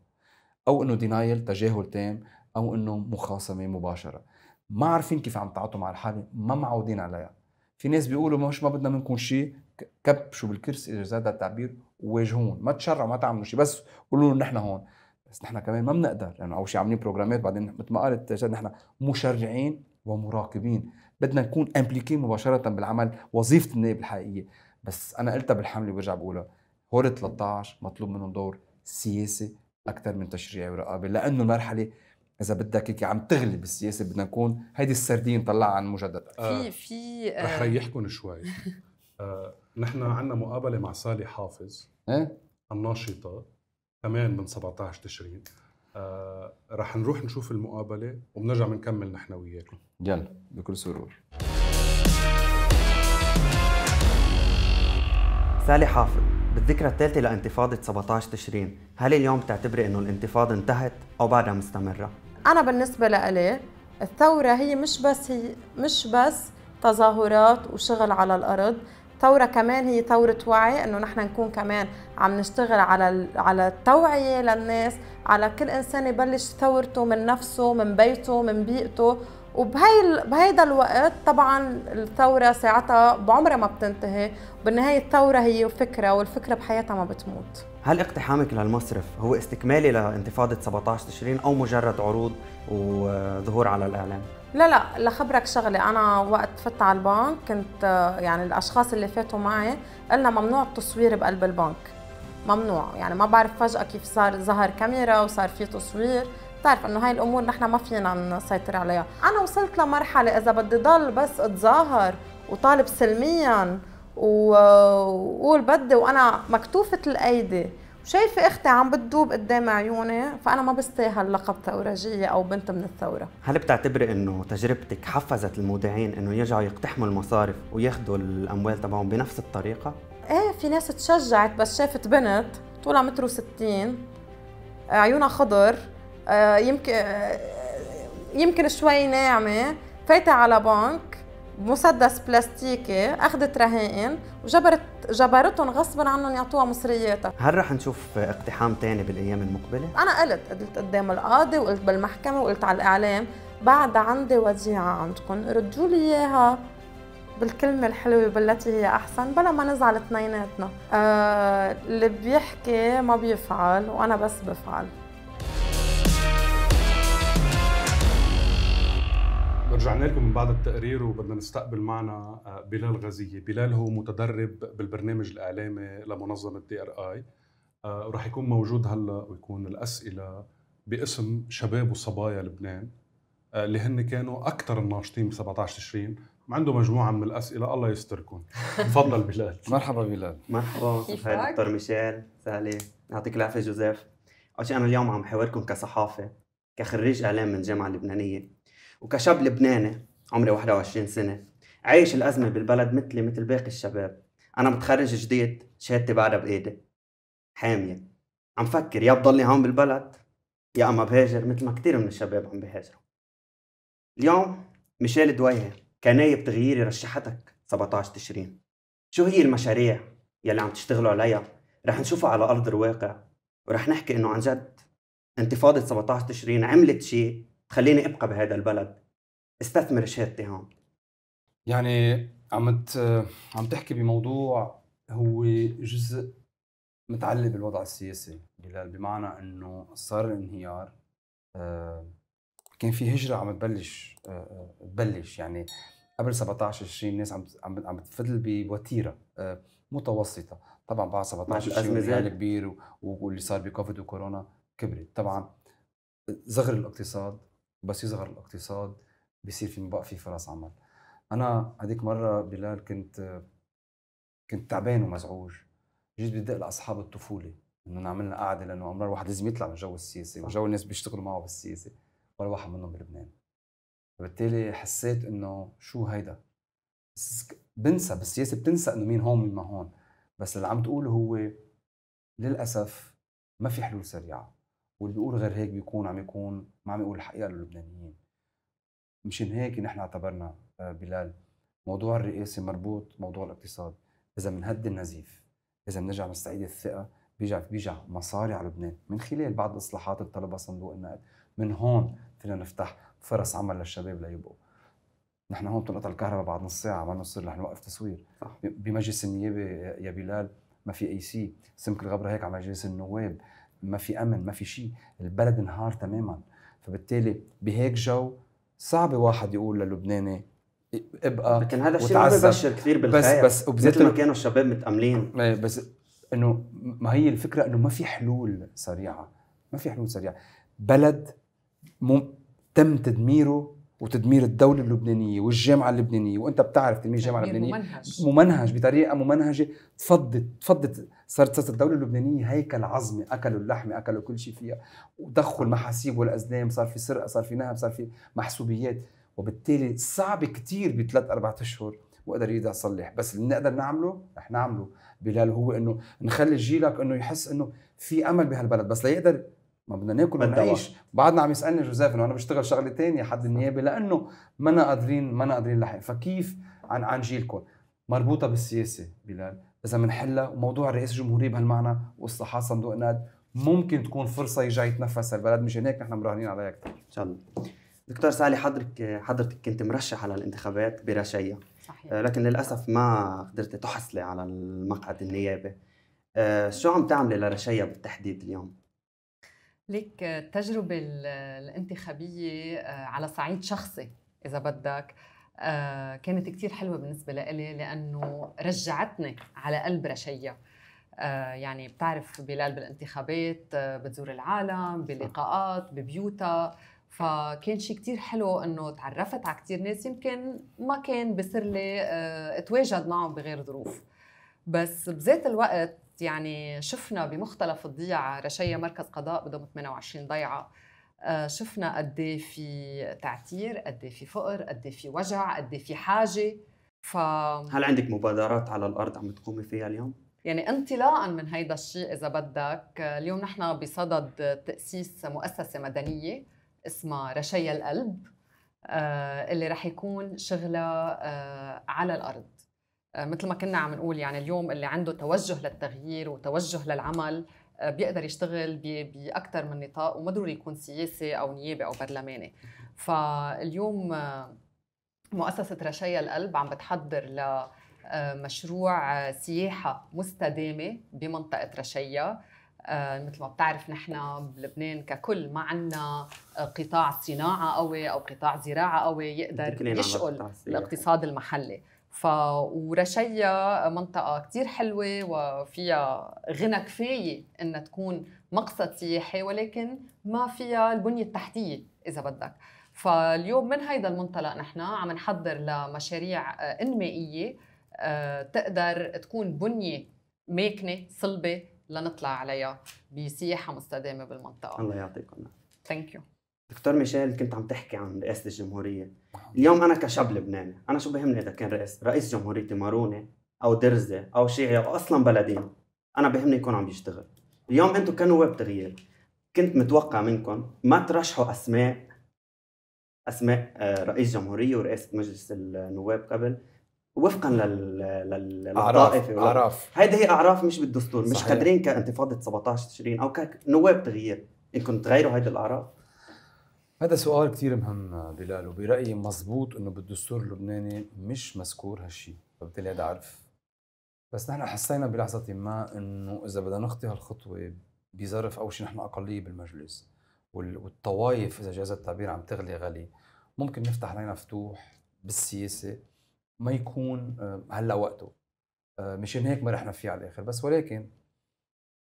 او انه دينايل تجاهل تام او انه مخاصمه مباشره ما عارفين كيف عم تعاطوا مع الحاله ما معودين عليها في ناس بيقولوا مش ما بدنا منكم شيء كبشوا بالكرسي اذا زاد التعبير وواجهون ما تشرعوا ما تعملوا شيء بس قولوا لهم نحن هون بس نحن كمان ما بنقدر لانه يعني اول شيء عاملين بروجرامات بعدين مثل ما قالت نحن مشرعين ومراقبين بدنا نكون امبليكي مباشره بالعمل وظيفه النائب الحقيقيه بس انا قلتها بالحمله وبرجع بقولها هول 13 مطلوب منهم دور سياسي اكثر من تشريع ورقابه لانه المرحله اذا بدك هيك عم تغلي بالسياسه بدنا نكون هيدي السردين طلع عن مجددا في آه. في رح آه، ريحكم شوي آه نحن عندنا مقابله مع سالي حافظ ايه الناشطه كمان من 17 تشرين آه رح نروح نشوف المقابله وبنرجع بنكمل نحن وياكم يلا بكل سرور سالي حافظ بالذكرى الثالثة لانتفاضة 17 تشرين هل اليوم بتعتبري أنه الانتفاضة انتهت أو بعدها مستمرة؟ أنا بالنسبة لإلي الثورة هي مش بس هي مش بس تظاهرات وشغل على الأرض ثورة كمان هي ثورة وعي انه نحن نكون كمان عم نشتغل على على التوعية للناس على كل انسان يبلش ثورته من نفسه من بيته من بيئته وبهي بهيدا الوقت طبعا الثوره ساعتها بعمرها ما بتنتهي بالنهايه الثوره هي فكره والفكره بحياتها ما بتموت هل اقتحامك للمصرف هو استكمالي لانتفاضه 17 تشرين او مجرد عروض وظهور على الاعلام لا لا لخبرك شغله انا وقت فت على البنك كنت يعني الاشخاص اللي فاتوا معي قلنا ممنوع التصوير بقلب البنك ممنوع يعني ما بعرف فجأة كيف صار ظهر كاميرا وصار في تصوير بتعرف انه هاي الامور نحن ما فينا نسيطر عليها انا وصلت لمرحله اذا بدي ضل بس اتظاهر وطالب سلميا وقول بدي وانا مكتوفه الايدي شايفة اختي عم بتدوب قدام عيوني فانا ما بستاهل لقب ثورجية او بنت من الثورة هل بتعتبري انه تجربتك حفزت المودعين انه يرجعوا يقتحموا المصارف وياخذوا الاموال تبعهم بنفس الطريقة؟ ايه في ناس تشجعت بس شافت بنت طولها متر وستين عيونها خضر آه، يمكن آه، يمكن شوي ناعمه فايتة على بنك مسدس بلاستيكي اخذت رهائن وجبرت جبرتهم غصبا عنهم يعطوها مصرياتها هل رح نشوف اقتحام تاني بالايام المقبله انا قلت قلت قدام القاضي وقلت بالمحكمه وقلت على الاعلام بعد عندي وديعه عندكم ردوا لي اياها بالكلمة الحلوة بالتي هي أحسن بلا ما نزعل اثنيناتنا آه اللي بيحكي ما بيفعل وأنا بس بفعل رجعنا لكم من بعد التقرير وبدنا نستقبل معنا آه، بلال غزيه، بلال هو متدرب بالبرنامج الاعلامي لمنظمه دي ار آه، اي وراح يكون موجود هلا ويكون الاسئله باسم شباب وصبايا لبنان آه، اللي هن كانوا اكثر الناشطين ب 17 تشرين عنده مجموعه من الاسئله الله يستركم تفضل بلال مرحبا بلال مرحبا صباح دكتور ميشيل سالي يعطيك العافيه جوزيف اول شيء انا اليوم عم حاوركم كصحافه كخريج اعلام من الجامعه اللبنانيه وكشاب لبناني عمري 21 سنة عايش الأزمة بالبلد مثلي مثل باقي الشباب أنا متخرج جديد شهادتي بعدها بإيدي حامية عم فكر يا بضلني هون بالبلد يا أما بهاجر مثل ما كتير من الشباب عم بهاجروا اليوم ميشيل دويهة كنايب تغييري رشحتك 17 تشرين شو هي المشاريع يلي عم تشتغلوا عليها رح نشوفها على أرض الواقع ورح نحكي إنه عن جد انتفاضة 17 تشرين عملت شيء تخليني ابقى بهذا البلد استثمر شهادتي هون يعني عم عم تحكي بموضوع هو جزء متعلق بالوضع السياسي بلال بمعنى انه صار الانهيار آه، كان في هجره عم تبلش آه، آه، تبلش يعني قبل 17 20 الناس عم عم بتفضل بوتيره متوسطه طبعا بعد 17 20 كبير واللي صار بكوفيد وكورونا كبرت طبعا زغر الاقتصاد بس يصغر الاقتصاد بصير في بقى في فرص عمل انا هذيك مره بلال كنت كنت تعبان ومزعوج جيت بدق لاصحاب الطفوله انه نعمل لنا قعده لانه امرار الواحد لازم يطلع من جو السياسه وجو الناس بيشتغلوا معه بالسياسه ولا واحد منهم بلبنان فبالتالي حسيت انه شو هيدا بنسى بالسياسه بتنسى انه مين هون مين ما هون بس اللي عم تقوله هو للاسف ما في حلول سريعه واللي بيقول غير هيك بيكون عم يكون ما عم يقول الحقيقه للبنانيين مشان هيك نحن اعتبرنا آه، بلال موضوع الرئاسه مربوط موضوع الاقتصاد اذا بنهدي النزيف اذا بنرجع نستعيد الثقه بيجع بيجع مصاري على لبنان من خلال بعض الاصلاحات اللي طلبها صندوق النقد من هون فينا نفتح فرص عمل للشباب ليبقوا نحن هون بتنقطع الكهرباء بعد نص ساعه ما نصير رح نوقف تصوير صح. بمجلس النيابه يا بلال ما في اي سي سمك الغبره هيك على مجلس النواب ما في امن ما في شيء البلد انهار تماما فبالتالي بهيك جو صعب واحد يقول للبناني ابقى لكن هذا الشيء ما ببشر كثير بالخير بس بس وبذات مثل ما كانوا الشباب متاملين بس انه ما هي الفكره انه ما في حلول سريعه ما في حلول سريعه بلد مم تم تدميره وتدمير الدوله اللبنانيه والجامعه اللبنانيه وانت بتعرف تدمير الجامعه اللبنانيه ممنهج ممنهج بطريقه ممنهجه تفضت تفضت صارت صارت الدوله اللبنانيه هيكل عظمي اكلوا اللحمه اكلوا كل شيء فيها ودخلوا المحاسيب والأزلام صار في سرقه صار في نهب صار في محسوبيات وبالتالي صعب كثير بثلاث اربع اشهر وقدر يقدر يصلح بس اللي نقدر نعمله رح نعمله بلال هو انه نخلي جيلك انه يحس انه في امل بهالبلد بس ليقدر ما بدنا ناكل ونعيش بعدنا عم يسالني جوزيف انه انا بشتغل شغله ثانيه حد النيابه لانه ما أنا قادرين ما أنا قادرين لحق فكيف عن عن جيلكم مربوطه بالسياسه بلال اذا بنحلها وموضوع رئيس الجمهوريه بهالمعنى واصلاحات صندوق النقد ممكن تكون فرصه يرجع يتنفسها البلد مشان هيك نحن مراهنين عليها اكثر ان شاء الله دكتور سالي حضرتك حضرتك كنت مرشح على الانتخابات برشايا صحيح. آه، لكن للاسف ما قدرت تحصلي على المقعد النيابي آه، شو عم تعملي لرشايا بالتحديد اليوم لك التجربة الانتخابية آه، على صعيد شخصي إذا بدك آه، كانت كتير حلوة بالنسبة لإلي لأنه رجعتني على قلب رشيا آه، يعني بتعرف بلال بالانتخابات بتزور العالم بلقاءات ببيوتها فكان شيء كتير حلو انه تعرفت على كتير ناس يمكن ما كان بصير لي اتواجد معهم بغير ظروف بس بذات الوقت يعني شفنا بمختلف الضيعة رشية مركز قضاء بضم 28 ضيعة آه، شفنا قد إيه في تعتير قد إيه في فقر قد إيه في وجع قد في حاجة ف هل عندك مبادرات على الأرض عم تقومي فيها اليوم؟ يعني انطلاقا من هيدا الشيء إذا بدك آه، اليوم نحن بصدد تأسيس مؤسسة مدنية اسمها رشية القلب آه، اللي رح يكون شغلها على الأرض آه، مثل ما كنا عم نقول يعني اليوم اللي عنده توجه للتغيير وتوجه للعمل آه، بيقدر يشتغل باكثر من نطاق وما ضروري يكون سياسي او نيابي او برلماني فاليوم آه، مؤسسه رشايا القلب عم بتحضر ل مشروع سياحة مستدامة بمنطقة رشيا مثل ما بتعرف نحن بلبنان ككل ما عندنا قطاع صناعة قوي أو قطاع زراعة قوي يقدر يشغل الاقتصاد المحلي ف ورشيا منطقة كتير حلوة وفيها غنى كفاية إنها تكون مقصد سياحي ولكن ما فيها البنية التحتية إذا بدك فاليوم من هيدا المنطلق نحن عم نحضر لمشاريع انمائية آه، تقدر تكون بنية ماكنة صلبة لنطلع عليها بسياحة مستدامة بالمنطقة الله يعطيكم ثانك يو دكتور ميشيل كنت عم تحكي عن رئاسه الجمهوريه نعم. اليوم انا كشاب لبناني انا شو بهمني اذا كان رئيس رئيس جمهوريتي ماروني او درزه او شيعي او اصلا بلدين انا بهمني يكون عم يشتغل اليوم انتم كنواب تغيير كنت متوقع منكم ما ترشحوا اسماء اسماء آه، رئيس جمهوريه ورئاسه مجلس النواب قبل وفقا لل للطائفه اعراف اعراف هيدي هي اعراف مش بالدستور صحيح. مش قادرين كانتفاضه 17 تشرين او كنواب تغيير انكم تغيروا هيدي الاعراف هذا سؤال كثير مهم بلال وبرايي مزبوط انه بالدستور اللبناني مش مذكور هالشيء فبالتالي هذا عرف بس نحن حسينا بلحظه ما انه اذا بدنا نخطي هالخطوه بظرف اول شيء نحن اقليه بالمجلس والطوائف اذا جاز التعبير عم تغلي غلي ممكن نفتح علينا فتوح بالسياسه ما يكون آه، هلا وقته آه، مشان هيك ما رحنا فيه على الاخر بس ولكن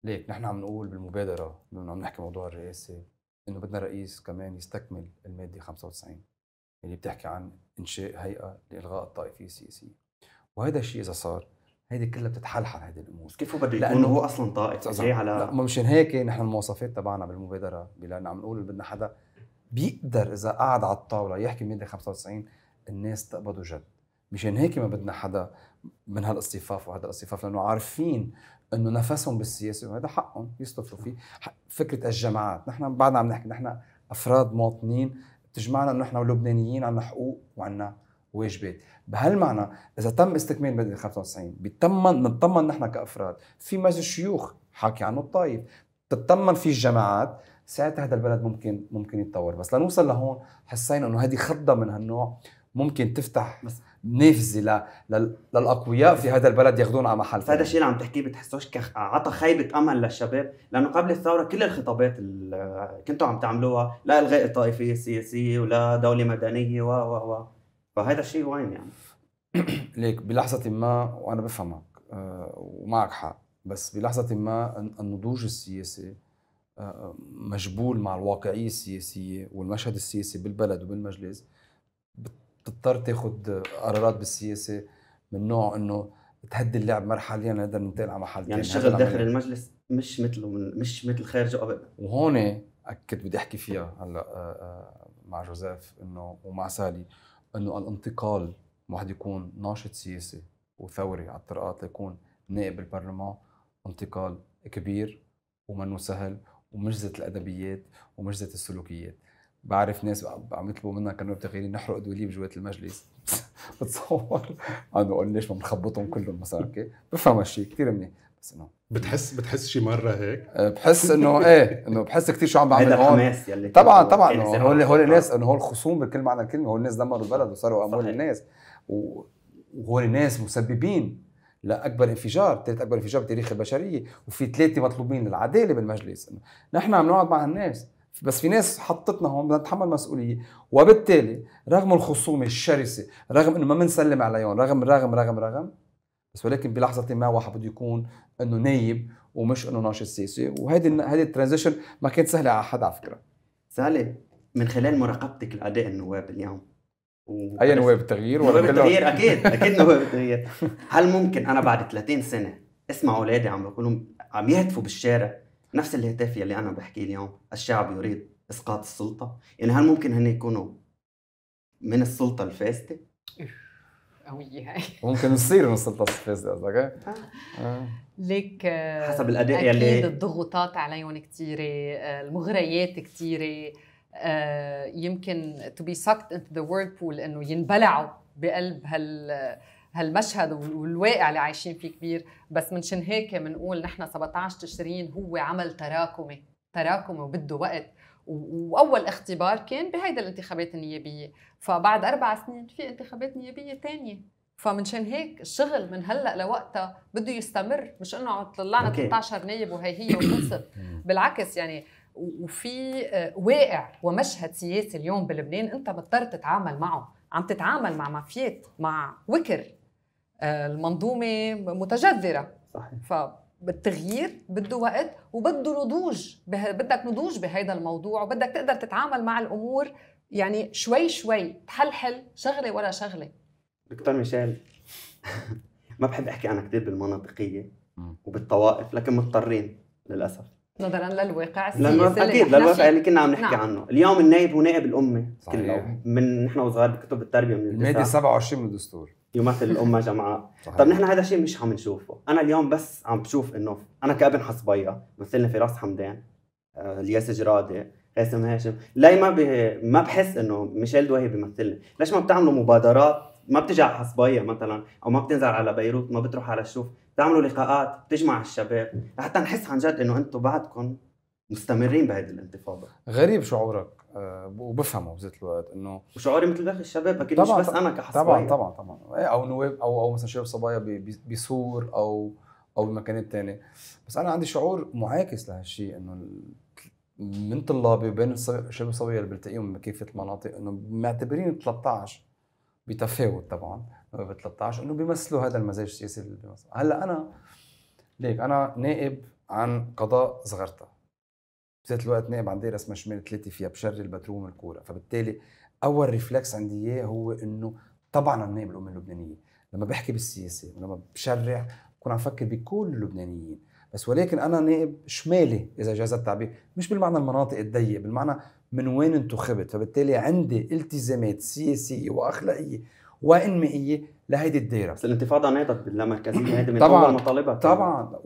ليك نحن عم نقول بالمبادره عم نحكي موضوع الرئاسه انه بدنا رئيس كمان يستكمل الماده 95 اللي بتحكي عن انشاء هيئه لالغاء الطائفيه السياسيه وهذا الشيء اذا صار هيدي كلها بتتحلحل هيدي الامور كيف هو بده يكون هو اصلا طائف جاي على لا مشان هيك نحن المواصفات تبعنا بالمبادره بلان عم نقول بدنا حدا بيقدر اذا قعد على الطاوله يحكي ماده 95 الناس تقبضه جد مشان هيك ما بدنا حدا من هالاصطفاف وهذا الاصطفاف لانه عارفين انه نفسهم بالسياسه وهذا حقهم يصطفوا فيه فكره الجماعات نحن بعدنا عم نحكي نحن افراد مواطنين بتجمعنا انه نحن لبنانيين عنا حقوق وعنا واجبات بهالمعنى اذا تم استكمال ماده 95 بيطمن بنطمن نحن كافراد في مجلس شيوخ حاكي عنه الطائف تطمن فيه الجماعات ساعتها هذا البلد ممكن ممكن يتطور بس لنوصل لهون حسينا انه هذه خضه من هالنوع ممكن تفتح بس نافذه للاقوياء في هذا البلد ياخذونا على محل هذا الشيء اللي عم تحكيه بتحسوش عطى خيبه امل للشباب لانه قبل الثوره كل الخطابات اللي كنتوا عم تعملوها لا الغاء الطائفيه السياسيه ولا دوله مدنيه و و و فهذا الشيء وين يعني ليك بلحظه ما وانا بفهمك آه، ومعك حق بس بلحظه ما النضوج السياسي آه، مجبول مع الواقعيه السياسيه والمشهد السياسي بالبلد وبالمجلس تضطر تاخذ قرارات بالسياسه من نوع انه تهدي اللعب مرحليا هذا ننتقل على محل يعني, يعني الشغل داخل يعني. المجلس مش مثله مش مثل خارجه ابدا وهون اكد بدي احكي فيها هلا آه، آه، مع جوزيف انه ومع سالي انه الانتقال واحد يكون ناشط سياسي وثوري على الطرقات ليكون نائب بالبرلمان انتقال كبير ومنه سهل ومش ذات الادبيات ومش ذات السلوكيات بعرف ناس عم يطلبوا منا كانوا بتغيير نحرق دوليب جوات المجلس بتصور انا بقول ليش ما بنخبطهم كلهم مثلا اوكي بفهم هالشيء كثير منيح بس انه بتحس بتحس شي مره هيك أه، بحس انه ايه انه بحس كثير شو عم بعمل هون الحماس يلي طبعا يعني طبعا هول هول الناس انه هول الخصوم بكل معنى الكلمه هول الناس دمروا البلد وصاروا اموال الناس وهول الناس مسببين لاكبر انفجار، ثالث اكبر انفجار بتاريخ البشريه، وفي ثلاثه مطلوبين للعداله بالمجلس، نحن عم نقعد مع الناس بس في ناس حطتنا هون بدنا نتحمل مسؤوليه وبالتالي رغم الخصومه الشرسه رغم انه ما بنسلم عليهم رغم رغم رغم رغم بس ولكن بلحظه ما واحد بده يكون انه نايب ومش انه ناشط سياسي وهيدي هيدي الترانزيشن ما كانت سهله على حد على فكره سالي من خلال مراقبتك لاداء النواب اليوم اي نواب التغيير ولا نواب التغيير اكيد اكيد نواب التغيير هل ممكن انا بعد 30 سنه اسمع اولادي عم بيقولوا عم يهتفوا بالشارع نفس الهتاف يلي انا بحكيه اليوم الشعب يريد اسقاط السلطه يعني هل ممكن هن يكونوا من السلطه الفاسده قوية هاي ممكن نصير من السلطة الفاسدة قصدك إيه؟ آه. آه. ليك آه، حسب الأداء يلي أكيد الضغوطات عليهم كثيرة المغريات كثيرة يمكن to be sucked into the whirlpool إنه ينبلعوا بقلب هال هالمشهد والواقع اللي عايشين فيه كبير بس منشان هيك بنقول نحن 17 تشرين هو عمل تراكمي تراكمي وبده وقت واول اختبار كان بهيدا الانتخابات النيابيه فبعد اربع سنين في انتخابات نيابيه ثانيه فمنشان هيك الشغل من هلا لوقتها بده يستمر مش انه طلعنا 13 نايب وهي هي وخلصت بالعكس يعني وفي آه، واقع ومشهد سياسي اليوم بلبنان انت مضطر تتعامل معه عم تتعامل مع مافيات مع وكر المنظومه متجذره صحيح فبالتغيير بده وقت وبده نضوج بدك نضوج بهذا الموضوع وبدك تقدر تتعامل مع الامور يعني شوي شوي تحلحل شغله ولا شغله دكتور ميشيل ما بحب احكي انا كثير بالمناطقيه وبالطوائف لكن مضطرين للاسف نظرا للواقع السياسي اكيد للواقع اللي كنا عم نحكي نعم. عنه اليوم النائب هو نائب الامه صحيح. كله من نحن وصغار بكتب التربيه من الماده 27 من الدستور يمثل الامه جمعاء طب نحن هذا الشيء مش عم نشوفه انا اليوم بس عم بشوف انه انا كابن حصبيه في فراس حمدان آه، الياس جرادي قاسم هاشم ليه ما بي... ما بحس انه ميشيل دوهي بيمثلني ليش ما بتعملوا مبادرات ما بتجي على حصبيه مثلا او ما بتنزل على بيروت ما بتروح على الشوف بتعملوا لقاءات بتجمع الشباب لحتى نحس عن جد انه انتم بعدكم مستمرين بهذه الانتفاضه غريب شعورك آه، وبفهمه بذات الوقت انه وشعوري مثل باقي الشباب اكيد مش بس انا كحصبايا طبعا طبعا طبعا إيه، او نواب او او مثلا شباب صبايا بسور او او بمكانات ثانيه بس انا عندي شعور معاكس لهالشيء انه من طلابي وبين الشباب الصبايا اللي بلتقيهم بكافه المناطق انه معتبرين 13 بتفاوت طبعا ب 13 انه بيمثلوا هذا المزاج السياسي اللي بيمثله هلا انا ليك انا نائب عن قضاء صغرته بذات الوقت نائب عندي رسمه شمال ثلاثه فيها بشر البتروم الكوره فبالتالي اول ريفلكس عندي اياه هو انه طبعا انا نائب الامه اللبنانيه لما بحكي بالسياسه ولما بشرع بكون عم فكر بكل اللبنانيين بس ولكن انا نائب شمالي اذا جاز التعبير مش بالمعنى المناطق الضيقه بالمعنى من وين انتخبت فبالتالي عندي التزامات سياسيه واخلاقيه وانمائيه لهيدي الدائره بس الانتفاضه نهضت باللامركزيه هيدي من طبعا اول مطالبها طبعا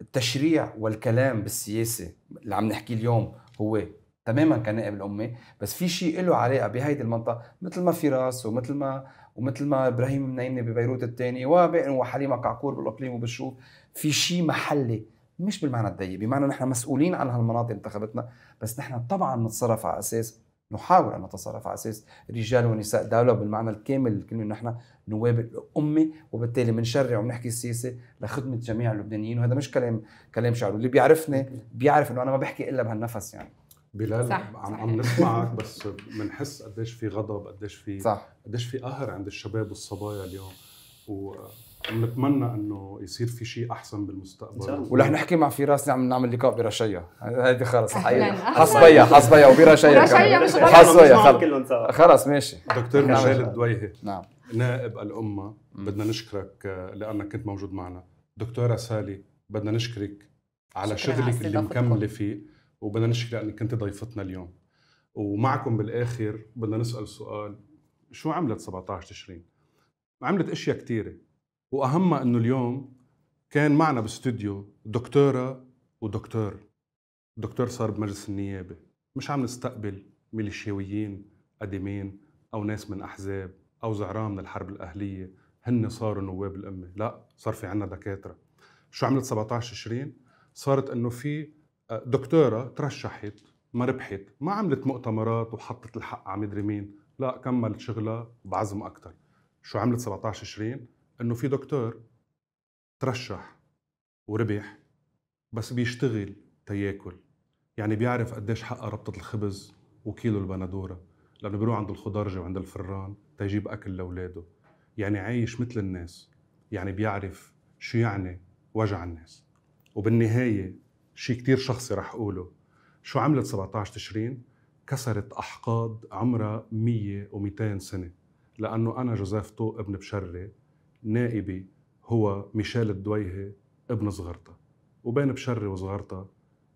التشريع والكلام بالسياسه اللي عم نحكيه اليوم هو تماما كنائب الامه بس في شيء له علاقه بهيدي المنطقه مثل ما فراس ومثل ما ومثل ما ابراهيم منيني ببيروت الثاني وحليمه قعقور بالاقليم وبالشوف في شيء محلي مش بالمعنى الضيق بمعنى نحن مسؤولين عن هالمناطق انتخبتنا بس نحن طبعا نتصرف على اساس نحاول ان نتصرف على اساس رجال ونساء دوله بالمعنى الكامل للكلمه نحن نواب الامه وبالتالي بنشرع وبنحكي السياسه لخدمه جميع اللبنانيين وهذا مش كلام كلام شعر اللي بيعرفني بيعرف انه انا ما بحكي الا بهالنفس يعني بلال صح. عم عم نسمعك بس بنحس قديش في غضب قديش في صح. قديش في قهر عند الشباب والصبايا اليوم و نتمنى انه يصير في شيء احسن بالمستقبل ورح نحكي مع فراس نعمل نعمل لقاء برشيا هيدي خلص حصبيا حصبيا وبرشيا حصبيا خلص خلص ماشي دكتور مجال نعم. الدويهي نعم نائب الامه بدنا نشكرك آه، لانك كنت موجود معنا دكتوره سالي بدنا نشكرك على شغلك اللي مكمله فيه وبدنا نشكرك انك كنت ضيفتنا اليوم ومعكم بالاخر بدنا نسال سؤال شو عملت 17 تشرين عملت اشياء كثيره واهمها انه اليوم كان معنا باستوديو دكتوره ودكتور دكتور صار بمجلس النيابه مش عم نستقبل ميليشياويين قديمين او ناس من احزاب او زعراء من الحرب الاهليه هن صاروا نواب الامه لا صار في عنا دكاتره شو عملت 17 تشرين صارت انه في آه، دكتوره ترشحت ما ربحت ما عملت مؤتمرات وحطت الحق على مدري مين لا كملت شغلها بعزم اكثر شو عملت 17 تشرين انه في دكتور ترشح وربح بس بيشتغل تياكل يعني بيعرف قديش حقق ربطة الخبز وكيلو البندورة لأنه بيروح عند الخضرجي وعند الفران تيجيب أكل لأولاده يعني عايش مثل الناس يعني بيعرف شو يعني وجع الناس وبالنهاية شيء كتير شخصي رح أقوله شو عملت 17 تشرين؟ كسرت أحقاد عمرها 100 و200 سنة لأنه أنا جوزيف طوق ابن بشري نائبي هو ميشيل الدويهي ابن صغرتا وبين بشري وصغرتا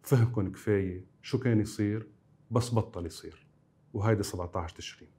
فهمكن كفاية شو كان يصير بس بطل يصير وهيدي 17 تشرين